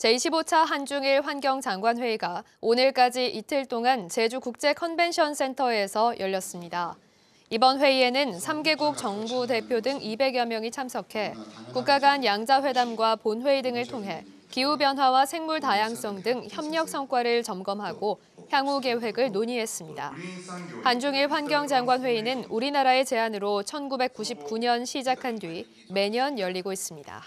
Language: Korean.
제25차 한중일 환경장관회의가 오늘까지 이틀 동안 제주국제컨벤션센터에서 열렸습니다. 이번 회의에는 3개국 정부 대표 등 200여 명이 참석해 국가 간 양자회담과 본회의 등을 통해 기후변화와 생물 다양성 등 협력 성과를 점검하고 향후 계획을 논의했습니다. 한중일 환경장관회의는 우리나라의 제안으로 1999년 시작한 뒤 매년 열리고 있습니다.